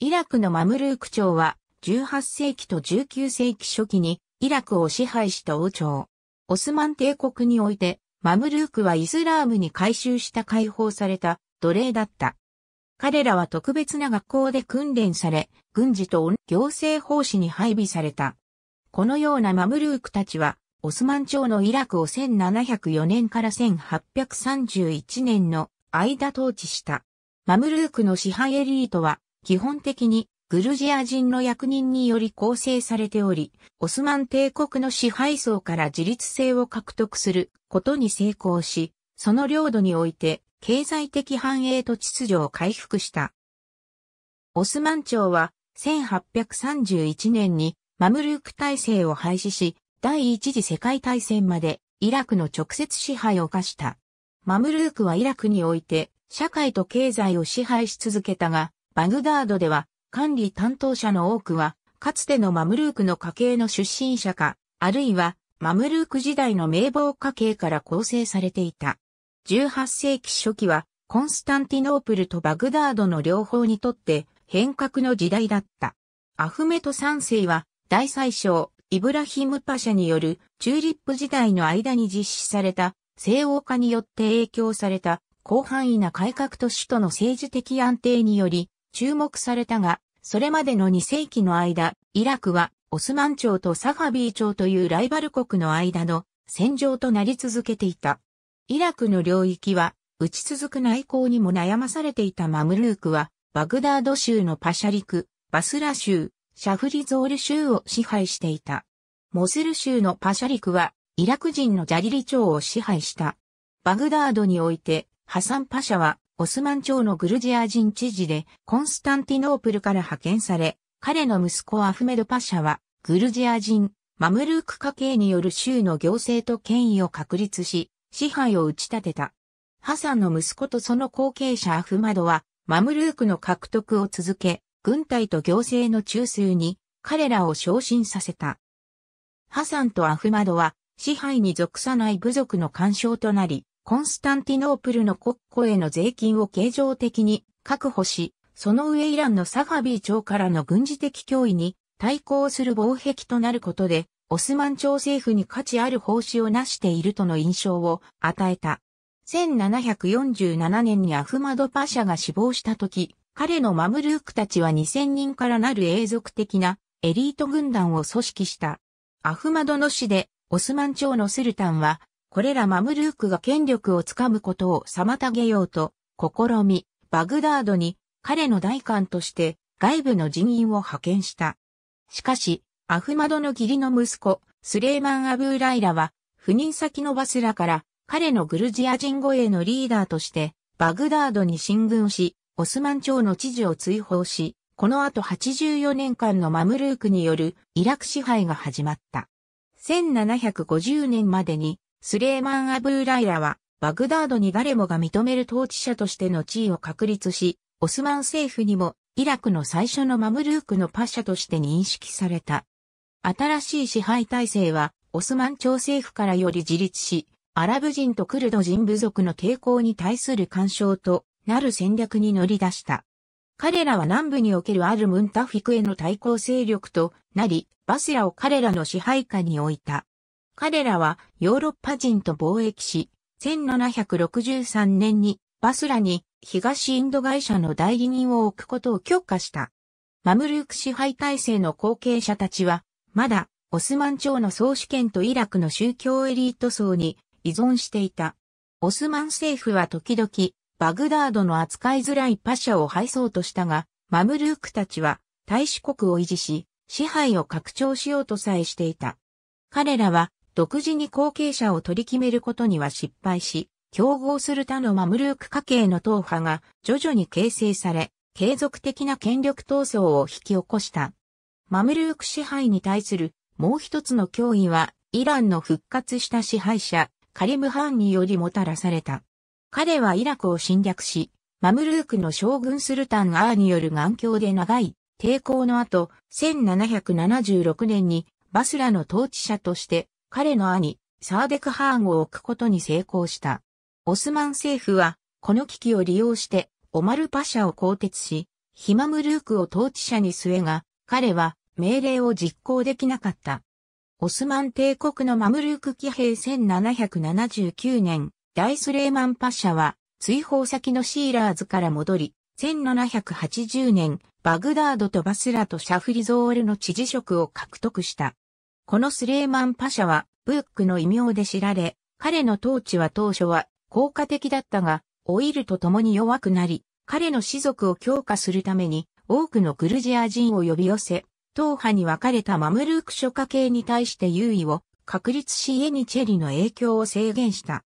イラクのマムルーク朝は、18世紀と19世紀初期に、イラクを支配した王朝。オスマン帝国において、マムルークはイスラームに改修した解放された奴隷だった。彼らは特別な学校で訓練され、軍事と行政奉仕に配備された。このようなマムルークたちは、オスマン朝のイラクを1704年から1831年の間統治した。マムルークの支配エリートは、基本的にグルジア人の役人により構成されており、オスマン帝国の支配層から自立性を獲得することに成功し、その領土において経済的繁栄と秩序を回復した。オスマン朝は1831年にマムルーク体制を廃止し、第一次世界大戦までイラクの直接支配を課した。マムルークはイラクにおいて社会と経済を支配し続けたが、バグダードでは管理担当者の多くは、かつてのマムルークの家系の出身者か、あるいはマムルーク時代の名簿家系から構成されていた。18世紀初期は、コンスタンティノープルとバグダードの両方にとって変革の時代だった。アフメト3世は、大宰相、イブラヒムパシャによるチューリップ時代の間に実施された西欧化によって影響された広範囲な改革と首都の政治的安定により注目されたが、それまでの2世紀の間、イラクはオスマン朝とサファビー朝というライバル国の間の戦場となり続けていた。イラクの領域は、打ち続く内向にも悩まされていたマムルークは、バグダード州のパシャリク、バスラ州、シャフリゾール州を支配していた。モスル州のパシャリクは、イラク人のジャリリ朝を支配した。バグダードにおいて、ハサンパシャは、オスマン朝のグルジア人知事で、コンスタンティノープルから派遣され、彼の息子アフメドパシャは、グルジア人、マムルーク家系による州の行政と権威を確立し、支配を打ち立てた。ハサンの息子とその後継者アフマドは、マムルークの獲得を続け、軍隊と行政の中枢に彼らを昇進させた。ハサンとアフマドは支配に属さない部族の干渉となり、コンスタンティノープルの国庫への税金を形状的に確保し、その上イランのサハビー朝からの軍事的脅威に対抗する防壁となることで、オスマン朝政府に価値ある奉仕を成しているとの印象を与えた。1747年にアフマドパシャが死亡した時、彼のマムルークたちは2000人からなる永続的なエリート軍団を組織した。アフマドの死でオスマン朝のスルタンはこれらマムルークが権力をつかむことを妨げようと、試み、バグダードに彼の代官として外部の人員を派遣した。しかし、アフマドの義理の息子、スレイマン・アブーライラは、赴任先のバスラから彼のグルジア人護衛のリーダーとして、バグダードに進軍し、オスマン朝の知事を追放し、この後84年間のマムルークによるイラク支配が始まった。1750年までにスレーマン・アブーライラは、バグダードに誰もが認める統治者としての地位を確立し、オスマン政府にも、イラクの最初のマムルークのパシャとして認識された。新しい支配体制は、オスマン朝政府からより自立し、アラブ人とクルド人部族の抵抗に対する干渉となる戦略に乗り出した。彼らは南部におけるアル・ムンタフィクへの対抗勢力となり、バスラを彼らの支配下に置いた。彼らはヨーロッパ人と貿易し、1763年にバスラに東インド会社の代理人を置くことを許可した。マムルーク支配体制の後継者たちは、まだオスマン朝の総主権とイラクの宗教エリート層に依存していた。オスマン政府は時々バグダードの扱いづらいパシャを配そうとしたが、マムルークたちは大使国を維持し、支配を拡張しようとさえしていた。彼らは独自に後継者を取り決めることには失敗し、競合する他のマムルーク家系の党派が徐々に形成され、継続的な権力闘争を引き起こした。マムルーク支配に対するもう一つの脅威は、イランの復活した支配者、カリム・ハンによりもたらされた。彼はイラクを侵略し、マムルークの将軍スルタン・アーによる眼鏡で長い抵抗の後、1776年にバスラの統治者として彼の兄、サーデクハーンを置くことに成功した。オスマン政府は、この危機を利用して、オマルパシャを更迭し、ヒマムルークを統治者に据えが、彼は命令を実行できなかった。オスマン帝国のマムルーク騎兵1779年、大スレーマンパシャは、追放先のシーラーズから戻り、1780年、バグダードとバスラとシャフリゾールの知事職を獲得した。このスレーマンパシャは、ブックの異名で知られ、彼の統治は当初は効果的だったが、オイルと共に弱くなり、彼の士族を強化するために、多くのグルジア人を呼び寄せ、党派に分かれたマムルーク諸家系に対して優位を確立しエニチェリの影響を制限した。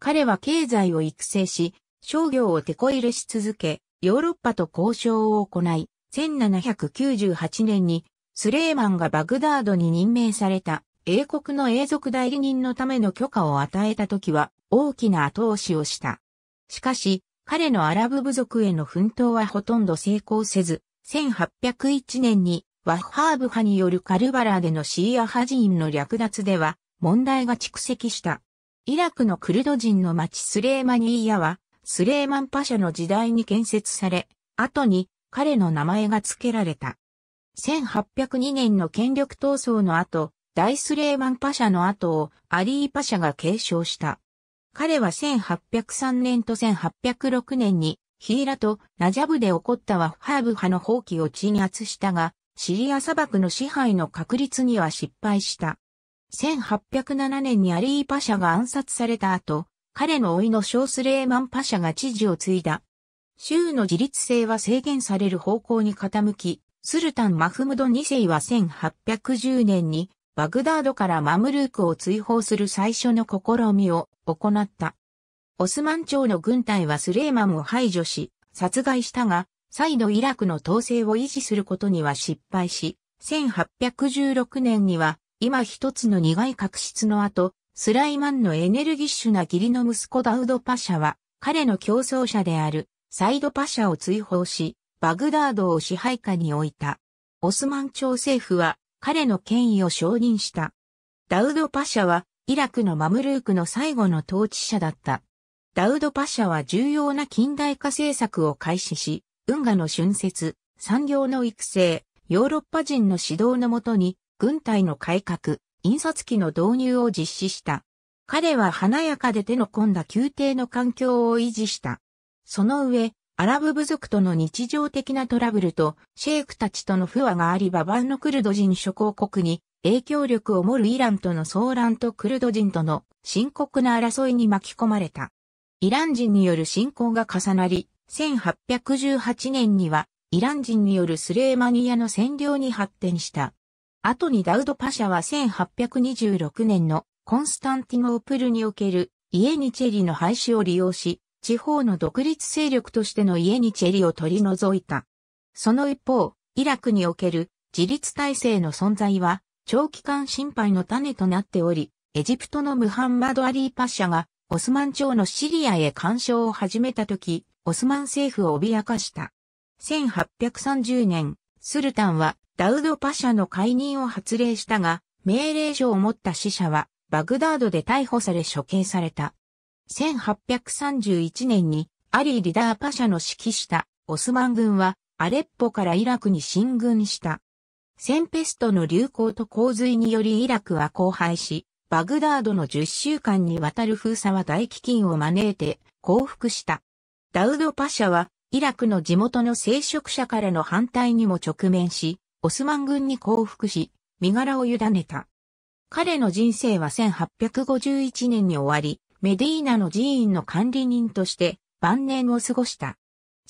彼は経済を育成し、商業を手こ入れし続け、ヨーロッパと交渉を行い、1798年にスレーマンがバグダードに任命された英国の永続代理人のための許可を与えた時は大きな後押しをした。しかし、彼のアラブ部族への奮闘はほとんど成功せず、1801年にワッハーブ派によるカルバラでのシーア派人の略奪では問題が蓄積した。イラクのクルド人の町スレーマニーヤは、スレーマンパシャの時代に建設され、後に彼の名前が付けられた。1802年の権力闘争の後、大スレーマンパシャの後をアリーパシャが継承した。彼は1803年と1806年にヒーラとナジャブで起こったワッハーブ派の放棄を鎮圧したが、シリア砂漠の支配の確立には失敗した。1807年にアリーパシャが暗殺された後、彼のいのショースレーマンパシャが知事を継いだ。州の自立性は制限される方向に傾き、スルタン・マフムド2世は1810年にバグダードからマムルークを追放する最初の試みを行った。オスマン朝の軍隊はスレイマンを排除し、殺害したが、再度イラクの統制を維持することには失敗し、1816年には今一つの苦い確執の後、スライマンのエネルギッシュな義理の息子ダウドパシャは、彼の競争者であるサイドパシャを追放し、バグダードを支配下に置いた。オスマン朝政府は彼の権威を承認した。ダウドパシャはイラクのマムルークの最後の統治者だった。ダウドパシャは重要な近代化政策を開始し、運河の春節、産業の育成、ヨーロッパ人の指導のもとに、軍隊の改革、印刷機の導入を実施した。彼は華やかで手の込んだ宮廷の環境を維持した。その上、アラブ部族との日常的なトラブルと、シェイクたちとの不和がありババンのクルド人諸公国に影響力を持るイランとの騒乱とクルド人との深刻な争いに巻き込まれた。イラン人による侵攻が重なり、1818年にはイラン人によるスレーマニアの占領に発展した。後にダウドパシャは1826年のコンスタンティノープルにおけるイエニチェリの廃止を利用し、地方の独立勢力としての家にチェリを取り除いた。その一方、イラクにおける自立体制の存在は長期間心配の種となっており、エジプトのムハンマド・アリー・パッシャがオスマン朝のシリアへ干渉を始めた時、オスマン政府を脅かした。1830年、スルタンはダウド・パッシャの解任を発令したが、命令書を持った死者はバグダードで逮捕され処刑された。1831年にアリー・リダーパシャの指揮したオスマン軍はアレッポからイラクに進軍した。センペストの流行と洪水によりイラクは荒廃し、バグダードの10週間にわたる封鎖は大飢饉を招いて降伏した。ダウドパシャはイラクの地元の聖職者からの反対にも直面し、オスマン軍に降伏し、身柄を委ねた。彼の人生は1851年に終わり、メディーナの寺院の管理人として晩年を過ごした。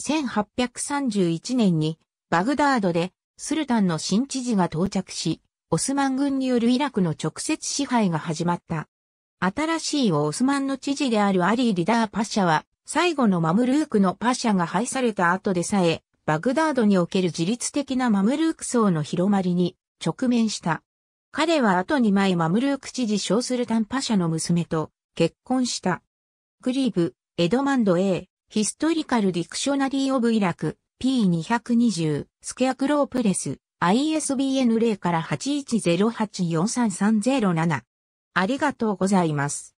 1831年にバグダードでスルタンの新知事が到着し、オスマン軍によるイラクの直接支配が始まった。新しいオスマンの知事であるアリー・リダー・パッシャは、最後のマムルークのパッシャが廃された後でさえ、バグダードにおける自律的なマムルーク層の広まりに直面した。彼は後に前マムルーク知事小スルタンパッシャの娘と結婚した。グリーブ、エドマンド A、ヒストリカル・ディクショナリー・オブ・イラク、P220、スケアクロープレス、ISBN 0から8 1 0 8 4 3 3 0 7ありがとうございます。